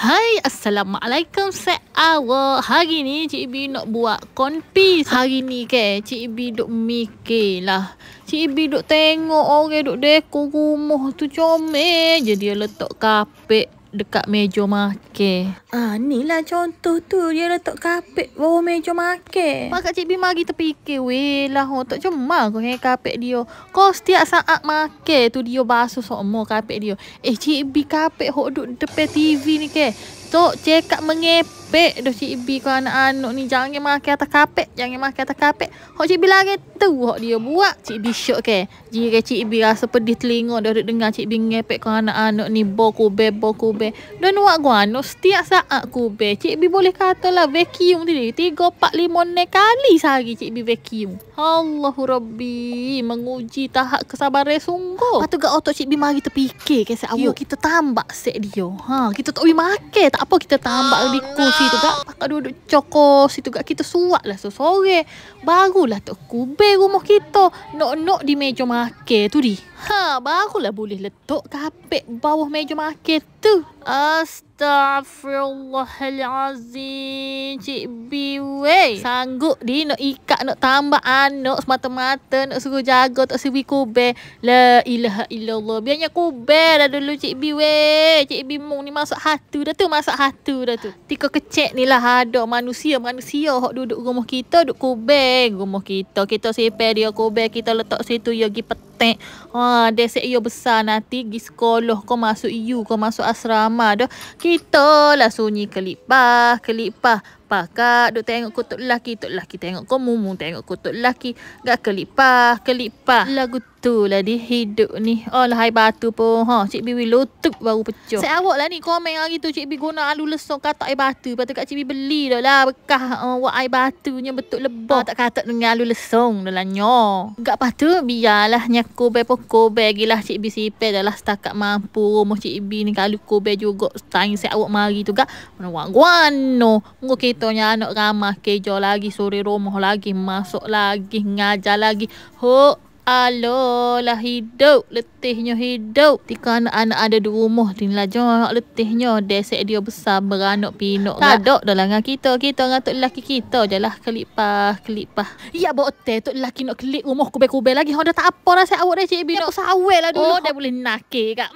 Hai, Assalamualaikum set Hari ni Cik Ibi nak buat konpi. Hari ni ke Cik Ibi duk mikir lah. Cik Ibi duk tengok orang duk dekor rumah tu comel Jadi dia letak kapek dekat meja makan. Ah, ni lah contoh tu. Dia letak kapit bawah meja makan. Pak Cik Bima lagi terfikir. Weh lah, tak cemal kau hang kapit dia. Kau setiap saat makan tu dia basuh semua kapit dia. Eh, Cik Bima kapit hok duduk depan TV ni ke. Tok cekak mengepak kapek Duh Cik Ibi kau anak-anak ni Jangan makan atas kapek Jangan makan atas kapek Hak Cik Ibi lari tu Hak dia buat Cik Ibi syok ke Jika Cik Ibi rasa pedih telinga Dah duduk dengar Cik Ibi ngepek kau anak-anak ni Bo kube, bo kube Dan wak gua anak Setiap saat kube Cik Ibi boleh katalah Vacuum tadi Tiga, empat, lima, ne kali sehari Cik Ibi vacuum Allahu Rabbi Menguji tahap kesabaran sungguh Lepas tu gak otak Cik Ibi mari terfikir Kasi awak kita tambak set dia ha, Kita tak boleh makan Tak apa kita tambak lebih kus kursi tu kak Pakak duduk cokor situ kak Kita suat lah sore Barulah tak kubel rumah kita Nok-nok di meja makan tu di Ha, barulah boleh letuk kapek bawah meja makan tu Astaga Astaghfirullahalazim Cik B weh Sanggup di nak ikat nak tambah anak semata-mata Nak suruh jaga tak suruh kubel La ilaha illallah Biarnya kubel dah dulu Cik B weh Cik B mung ni masak hatu dah tu Masak hatu dah tu Tika kecek ni lah ada manusia Manusia hok duduk rumah kita duduk kubel Rumah kita Kita sepe dia kubel Kita letak situ ya pergi petang tek. Ha, dia sek yo besar nanti pergi sekolah kau masuk e U, kau masuk asrama dah Kita lah sunyi kelipah, kelipah lipah kak Duk tengok kotak lelaki Tok lelaki tengok kau mumu Tengok kotak lelaki Gak kelipah Kelipah Lagu tu lah di hidup ni Oh lah hai batu pun ha, Cik Biwi lutup baru pecah Saya awak lah ni komen hari tu Cik Biwi guna alu lesong kata air batu Lepas tu kat Cik Biwi beli dah lah Bekah uh, eh, wak air batunya betul lebah ha, Tak kata dengan alu lesong dah lah nyok Gak patu biarlah nyaku bay poko bay lah Cik Biwi sipe dah lah setakat mampu Rumah Cik Biwi ni kalau kobe juga Tanya saya awak mari tu gak Mana wak guano Ngo kita katanya anak ramah kerja lagi, suri rumah lagi, masuk lagi, ngajar lagi. Ho, lah hidup, letihnya hidup. Tika anak-anak ada di rumah, dinilah jauh letihnya. Desek dia besar, beranak, pinok. Tak ada dalam dengan kita, kita dengan tu lelaki kita je lah. Kelipah, kelipah. Ya, bote, tu lelaki nak kelip rumah kubel-kubel lagi. Honda tak apa lah saya awak dah cik binak. Ya, pasal lah dulu. Oh, dah boleh nakik kak.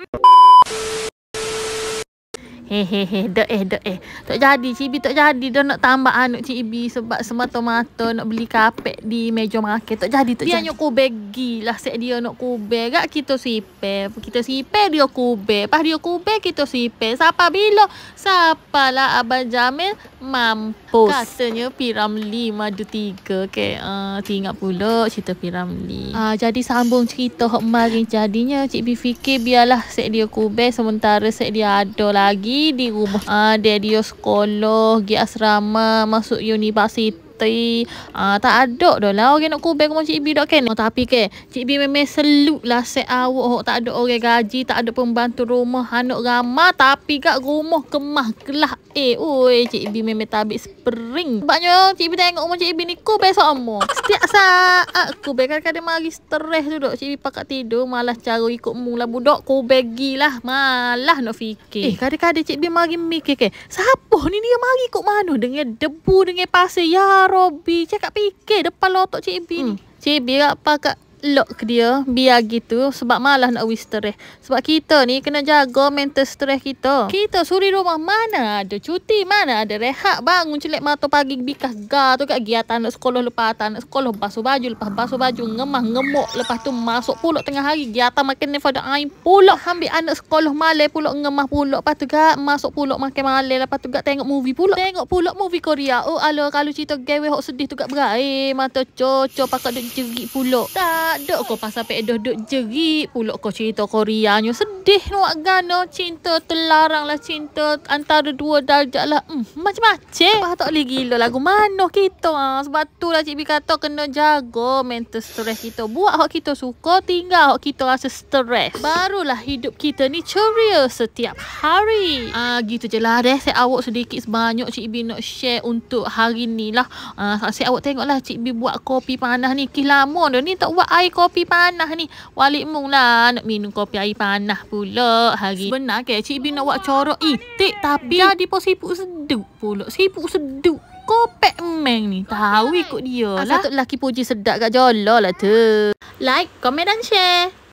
Hehehe, dek eh, dek eh. Tak jadi, cibi tak jadi. Dia nak tambah anak cibi sebab semata-mata nak beli kapek di meja makan. Tak jadi, tak jadi. Dia nak kubek gila set dia nak kubek. Gak kita sipe. Kita sipe dia kubek. Pas dia kubek, kita sipe. Siapa bila? Siapa lah Abang Jamil mampus. Katanya Piramli madu tiga. Okay, uh, tinggal pula cerita Piramli. Uh, ah, jadi sambung cerita hok mari jadinya. cibi fikir biarlah set dia kubek. Sementara set dia ada lagi di rumah. Ada ah, dia sekolah, pergi asrama, masuk universiti tapi uh, ah, tak ada dah lah orang nak kubel kau cik B dah kan oh, tapi ke cik B memang selut lah set awak oh, tak ada orang gaji tak ada pembantu rumah anak ramah tapi kat rumah kemah kelah eh oi cik B memang tabik spring sebabnya cik B tengok rumah cik B ni kubel sama setiap saat kubel kadang-kadang mari stres tu dok cik B pakat tidur malah cara ikut mula budak kubel gilah malah nak fikir eh kadang-kadang cik B mari mikir ke siapa ni dia mari ikut mana dengan debu dengan pasir ya Robi. Cakap fikir depan lotok lah Cik B ni. Hmm. Cik B apa kat lock ke dia biar gitu sebab malah nak wish stress sebab kita ni kena jaga mental stress kita kita suri rumah mana ada cuti mana ada rehat bangun celik mata pagi bikas ga tu kat giatan nak sekolah lepas atas nak sekolah basuh baju lepas basuh baju ngemah ngemuk lepas tu masuk pulak tengah hari giatan makin ni pada air pulak ambil anak sekolah malay pulak ngemah pulak lepas tu kat masuk pulak makin malay lepas tu kat tengok movie pulak tengok pulak movie Korea oh alah kalau cerita gawe hok sedih tu kat berair mata cocok pakai duk jerit pulak tak tak ada kau pasal pek dah duk jerit pulak kau cerita Korea ni. Sedih nak gana cinta terlarang lah cinta antara dua darjah lah. Hmm, macam-macam. Apa tak boleh gila lagu mana kita ah Sebab tu lah Cik Bi kata kena jaga mental stress kita. Buat hak kita suka tinggal hak kita rasa stress. Barulah hidup kita ni ceria setiap hari. Ah, gitu je lah deh. Saya awak sedikit sebanyak Cik Bi nak share untuk hari ni lah. Ah, saya awak tengok lah Cik Bi buat kopi panas ni. Kih lama dah ni tak buat air air kopi panah ni. Walik lah nak minum kopi air panah pula hari. Sebenar ke Cik Bin nak buat corok itik tapi jadi pun sibuk seduk pula. Sibuk seduk. Kopek meng ni. Tahu ikut dia ah, lah. Asal tu lelaki puji sedap kat jolo lah tu. Like, komen dan share.